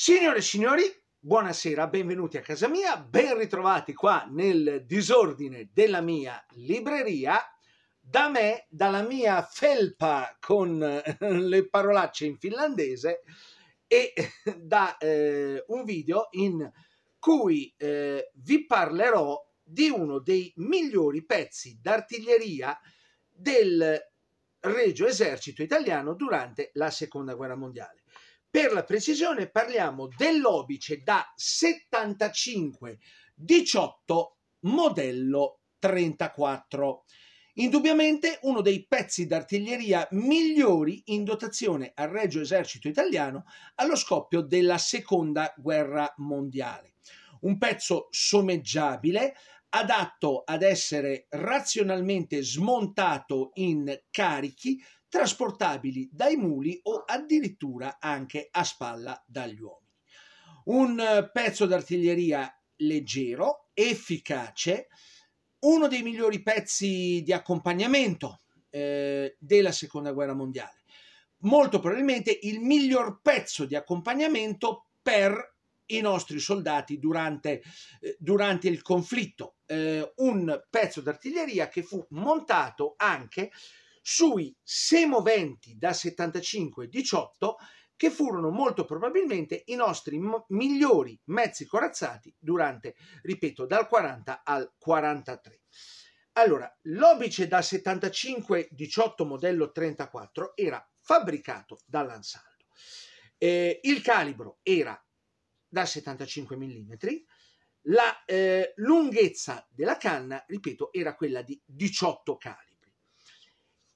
Signore e signori, buonasera, benvenuti a casa mia, ben ritrovati qua nel disordine della mia libreria, da me, dalla mia felpa con eh, le parolacce in finlandese e da eh, un video in cui eh, vi parlerò di uno dei migliori pezzi d'artiglieria del Regio Esercito Italiano durante la Seconda Guerra Mondiale. Per la precisione parliamo dell'Obice da 75 18 modello 34. Indubbiamente uno dei pezzi d'artiglieria migliori in dotazione al Regio Esercito Italiano allo scoppio della Seconda Guerra Mondiale. Un pezzo sommeggiabile, adatto ad essere razionalmente smontato in carichi trasportabili dai muli o addirittura anche a spalla dagli uomini. Un eh, pezzo d'artiglieria leggero, efficace, uno dei migliori pezzi di accompagnamento eh, della seconda guerra mondiale. Molto probabilmente il miglior pezzo di accompagnamento per i nostri soldati durante, eh, durante il conflitto. Eh, un pezzo d'artiglieria che fu montato anche sui semoventi da 75-18 che furono molto probabilmente i nostri migliori mezzi corazzati durante, ripeto, dal 40 al 43. Allora, l'obice da 75-18 modello 34 era fabbricato dall'Ansaldo. Eh, il calibro era da 75 mm, la eh, lunghezza della canna, ripeto, era quella di 18 cali.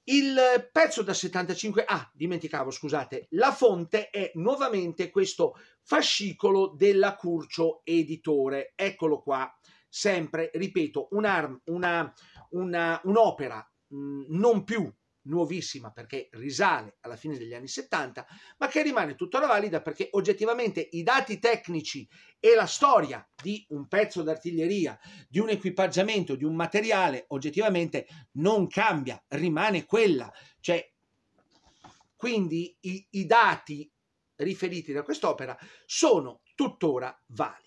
Il pezzo da 75, ah, dimenticavo, scusate, la fonte è nuovamente questo fascicolo della Curcio Editore. Eccolo qua, sempre, ripeto, un'arm, una, una, un'opera mh, mm, non più nuovissima perché risale alla fine degli anni 70, ma che rimane tuttora valida perché oggettivamente i dati tecnici e la storia di un pezzo d'artiglieria, di un equipaggiamento, di un materiale, oggettivamente non cambia, rimane quella. Cioè, quindi i, i dati riferiti da quest'opera sono tuttora validi.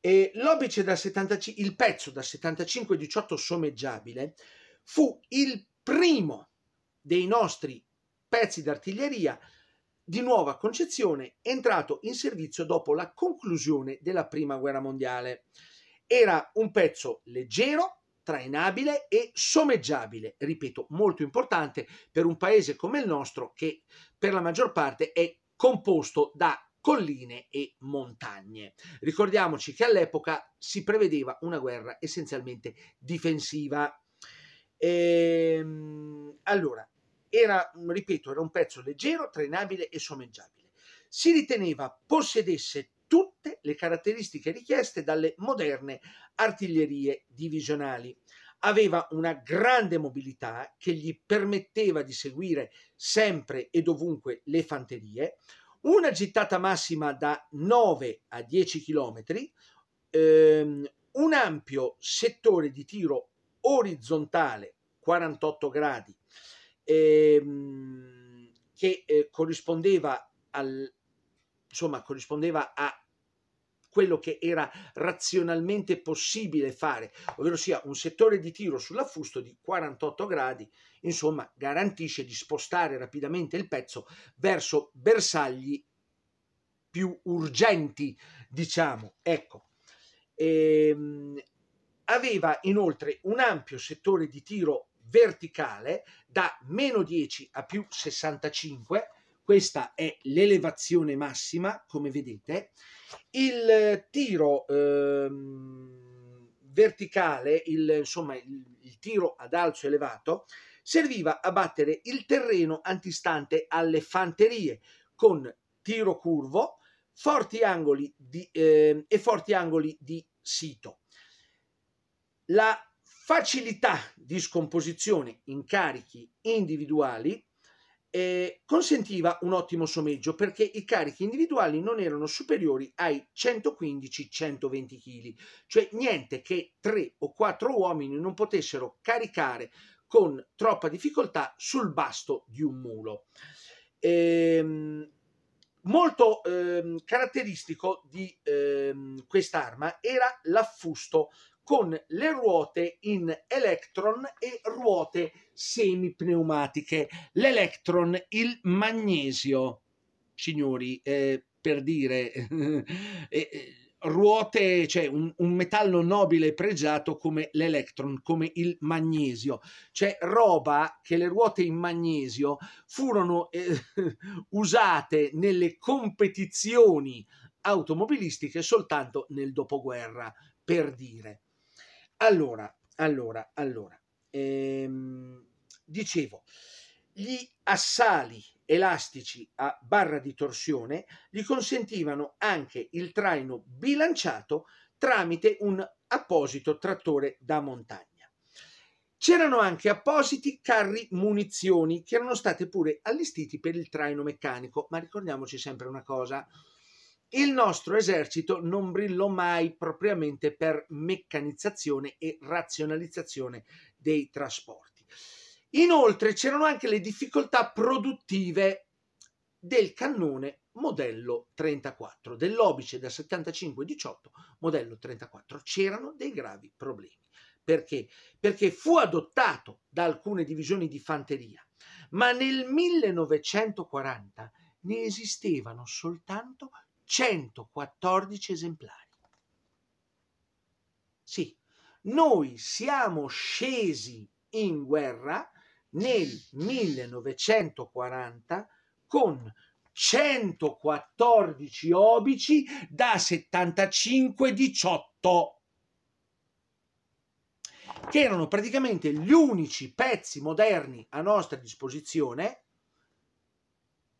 E l'obice da 75, il pezzo da 75-18 sommeggiabile fu il primo dei nostri pezzi d'artiglieria di nuova concezione entrato in servizio dopo la conclusione della Prima Guerra Mondiale. Era un pezzo leggero, trainabile e sommeggiabile, ripeto, molto importante per un paese come il nostro che per la maggior parte è composto da colline e montagne. Ricordiamoci che all'epoca si prevedeva una guerra essenzialmente difensiva. Ehm, allora, era, ripeto, era un pezzo leggero, trainabile e sommeggiabile. Si riteneva possedesse tutte le caratteristiche richieste dalle moderne artiglierie divisionali. Aveva una grande mobilità che gli permetteva di seguire sempre e dovunque le fanterie, una gittata massima da 9 a 10 km, ehm, un ampio settore di tiro orizzontale 48 gradi ehm, che eh, corrispondeva al insomma corrispondeva a quello che era razionalmente possibile fare, ovvero sia un settore di tiro sull'affusto di 48 gradi, insomma, garantisce di spostare rapidamente il pezzo verso bersagli più urgenti, diciamo. Ecco. Ehm, aveva inoltre un ampio settore di tiro verticale da meno 10 a più 65, questa è l'elevazione massima, come vedete, il eh, tiro ehm, verticale, il, insomma il, il tiro ad alzo elevato, serviva a battere il terreno antistante alle fanterie con tiro curvo, forti angoli di, eh, e forti angoli di sito. La facilità di scomposizione in carichi individuali eh, consentiva un ottimo sommeggio perché i carichi individuali non erano superiori ai 115-120 kg, cioè niente che tre o quattro uomini non potessero caricare con troppa difficoltà sul basto di un mulo. Ehm, molto ehm, caratteristico di ehm, quest'arma era l'affusto con le ruote in Electron e ruote semipneumatiche. L'Electron, il magnesio, signori, eh, per dire, eh, eh, ruote, cioè un, un, metallo nobile e pregiato come l'electron, come il magnesio, cioè roba che le ruote in magnesio furono eh, usate nelle competizioni automobilistiche soltanto nel dopoguerra, per dire. Allora, allora, allora, ehm, dicevo, gli assali elastici a barra di torsione gli consentivano anche il traino bilanciato tramite un apposito trattore da montagna. C'erano anche appositi carri munizioni che erano state pure allestiti per il traino meccanico, ma ricordiamoci sempre una cosa, il nostro esercito non brillò mai propriamente per meccanizzazione e razionalizzazione dei trasporti. Inoltre c'erano anche le difficoltà produttive del cannone modello 34, dell'obice da 75-18 modello 34. C'erano dei gravi problemi. Perché? Perché fu adottato da alcune divisioni di fanteria, ma nel 1940 ne esistevano soltanto 114 esemplari. Sì, noi siamo scesi in guerra nel 1940 con 114 obici da 75-18, che erano praticamente gli unici pezzi moderni a nostra disposizione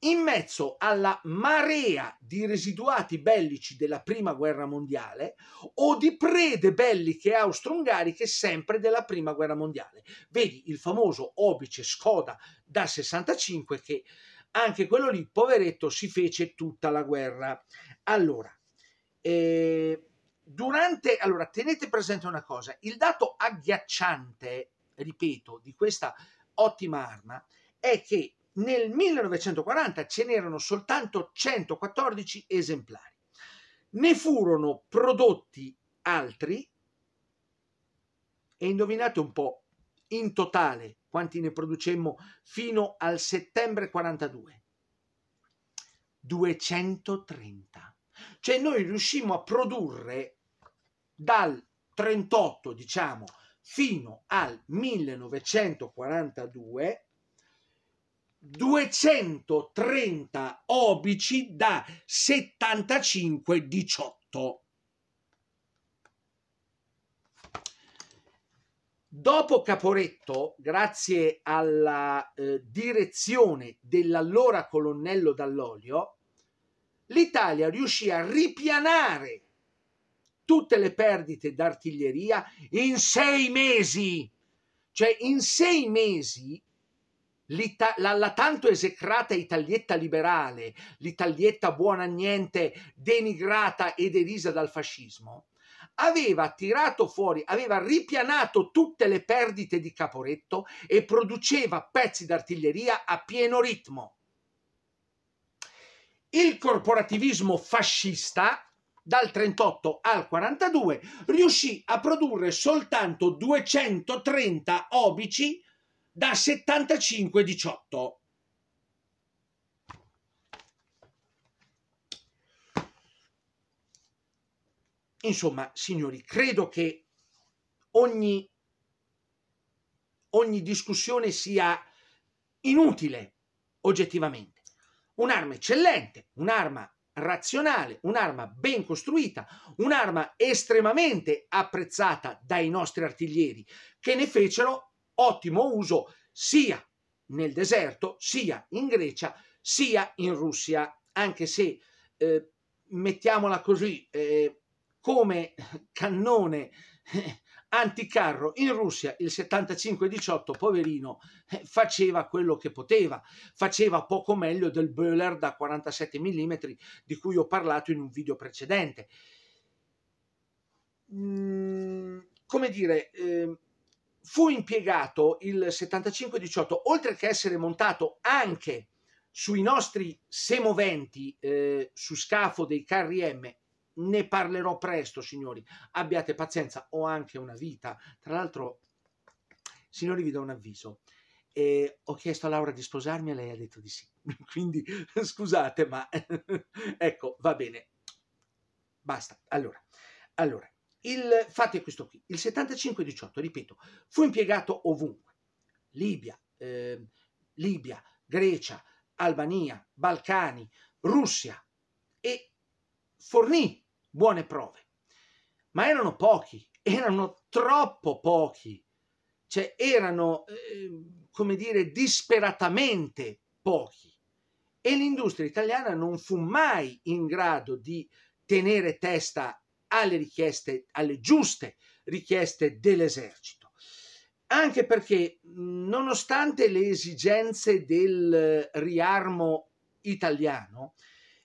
in mezzo alla marea di residuati bellici della prima guerra mondiale o di prede belliche austro-ungariche sempre della prima guerra mondiale. Vedi il famoso Obice Skoda da 65 che anche quello lì, poveretto, si fece tutta la guerra. Allora, eh, durante, allora tenete presente una cosa, il dato agghiacciante, ripeto, di questa ottima arma è che nel 1940 ce n'erano soltanto 114 esemplari. Ne furono prodotti altri e indovinate un po', in totale quanti ne producemmo fino al settembre 42? 230. Cioè noi riuscimmo a produrre dal 38, diciamo, fino al 1942 230 obici da 75-18. Dopo Caporetto, grazie alla eh, direzione dell'allora colonnello Dall'Olio, l'Italia riuscì a ripianare tutte le perdite d'artiglieria in sei mesi. Cioè, in sei mesi la, la, tanto esecrata Italietta liberale, l'Italietta buona a niente, denigrata e derisa dal fascismo, aveva tirato fuori, aveva ripianato tutte le perdite di Caporetto e produceva pezzi d'artiglieria a pieno ritmo. Il corporativismo fascista dal 38 al 42 riuscì a produrre soltanto 230 obici da 75-18. Insomma, signori, credo che ogni, ogni discussione sia inutile oggettivamente. Un'arma eccellente, un'arma razionale, un'arma ben costruita, un'arma estremamente apprezzata dai nostri artiglieri che ne fecero ottimo uso sia nel deserto, sia in Grecia, sia in Russia, anche se eh, mettiamola così, eh, come cannone eh, anticarro in Russia il 75-18 poverino eh, faceva quello che poteva, faceva poco meglio del Böhler da 47 mm di cui ho parlato in un video precedente. Mm, come dire, eh, fu impiegato il 7518 oltre che essere montato anche sui nostri semoventi eh, su scafo dei carri M. Ne parlerò presto, signori. Abbiate pazienza, ho anche una vita. Tra l'altro, signori, vi do un avviso. Eh, ho chiesto a Laura di sposarmi e lei ha detto di sì. Quindi scusate, ma ecco, va bene. Basta. Allora, allora il fatto è questo qui, il 75-18, ripeto, fu impiegato ovunque, Libia, eh, Libia, Grecia, Albania, Balcani, Russia e fornì buone prove. Ma erano pochi, erano troppo pochi, cioè erano, eh, come dire, disperatamente pochi. E l'industria italiana non fu mai in grado di tenere testa alle richieste, alle giuste richieste dell'esercito. Anche perché, nonostante le esigenze del eh, riarmo italiano,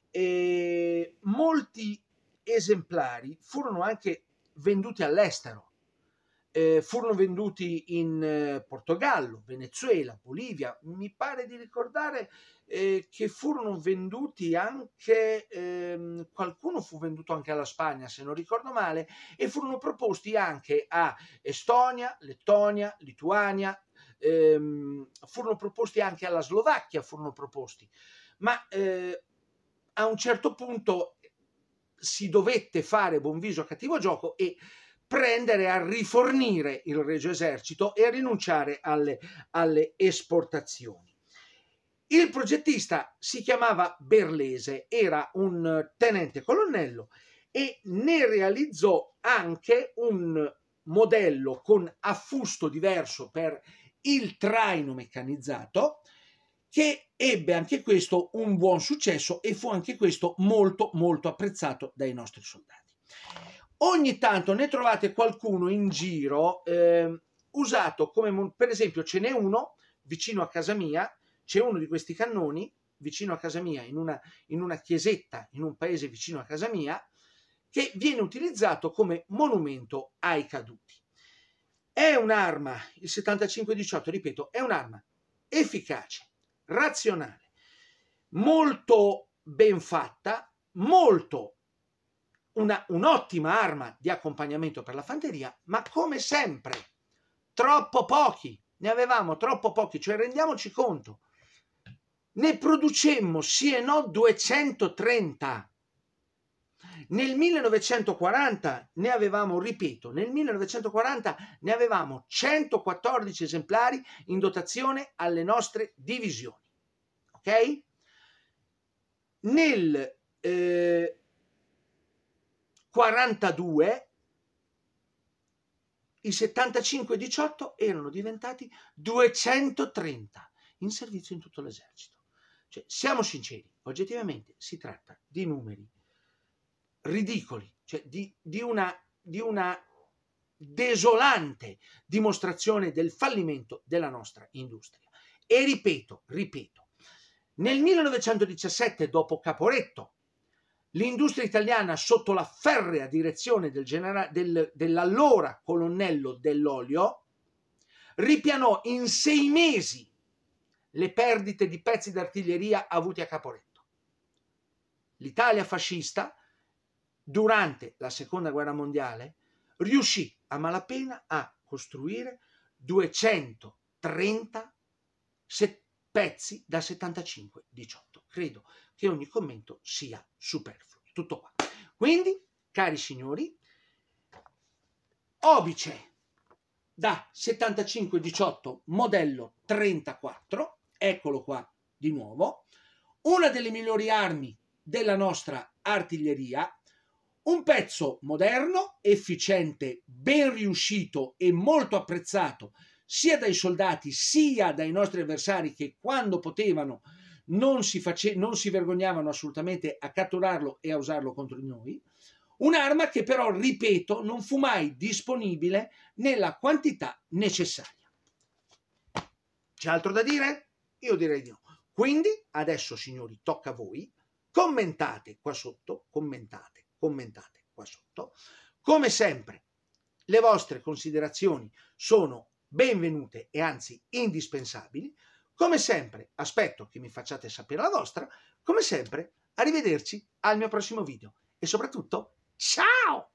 eh, molti esemplari furono anche venduti all'estero eh, furono venduti in eh, Portogallo, Venezuela, Bolivia, mi pare di ricordare eh, che furono venduti anche, ehm, qualcuno fu venduto anche alla Spagna se non ricordo male, e furono proposti anche a Estonia, Lettonia, Lituania, ehm, furono proposti anche alla Slovacchia, furono proposti, ma eh, a un certo punto si dovette fare buon viso a cattivo gioco e prendere a rifornire il Regio Esercito e a rinunciare alle, alle esportazioni. Il progettista si chiamava Berlese, era un tenente colonnello e ne realizzò anche un modello con affusto diverso per il traino meccanizzato che ebbe anche questo un buon successo e fu anche questo molto molto apprezzato dai nostri soldati ogni tanto ne trovate qualcuno in giro eh, usato come per esempio ce n'è uno vicino a casa mia c'è uno di questi cannoni vicino a casa mia in una, in una chiesetta in un paese vicino a casa mia che viene utilizzato come monumento ai caduti è un'arma il 7518 ripeto è un'arma efficace razionale molto ben fatta molto una, un'ottima arma di accompagnamento per la fanteria, ma come sempre, troppo pochi, ne avevamo troppo pochi, cioè rendiamoci conto, ne producemmo sì e no 230. Nel 1940 ne avevamo, ripeto, nel 1940 ne avevamo 114 esemplari in dotazione alle nostre divisioni. Ok? Nel eh, 42 i 75-18 e erano diventati 230 in servizio in tutto l'esercito. Cioè, siamo sinceri, oggettivamente si tratta di numeri ridicoli, cioè di, di, una, di una desolante dimostrazione del fallimento della nostra industria. E ripeto, ripeto, nel 1917, dopo Caporetto, L'industria italiana, sotto la ferrea direzione del genera- del, dell'allora colonnello dell'olio, ripianò in sei mesi le perdite di pezzi d'artiglieria avuti a Caporetto. L'Italia fascista, durante la seconda guerra mondiale, riuscì a malapena a costruire 230 set- pezzi da 75 18 credo che ogni commento sia superfluo. Tutto qua. Quindi, cari signori, Obice da 7518 modello 34, eccolo qua di nuovo, una delle migliori armi della nostra artiglieria, un pezzo moderno, efficiente, ben riuscito e molto apprezzato sia dai soldati sia dai nostri avversari che quando potevano non si, face- non si vergognavano assolutamente a catturarlo e a usarlo contro di noi. Un'arma che però, ripeto, non fu mai disponibile nella quantità necessaria. C'è altro da dire? Io direi di no. Quindi, adesso signori, tocca a voi. Commentate qua sotto, commentate, commentate qua sotto. Come sempre, le vostre considerazioni sono benvenute e anzi indispensabili. Come sempre, aspetto che mi facciate sapere la vostra. Come sempre, arrivederci al mio prossimo video e soprattutto ciao!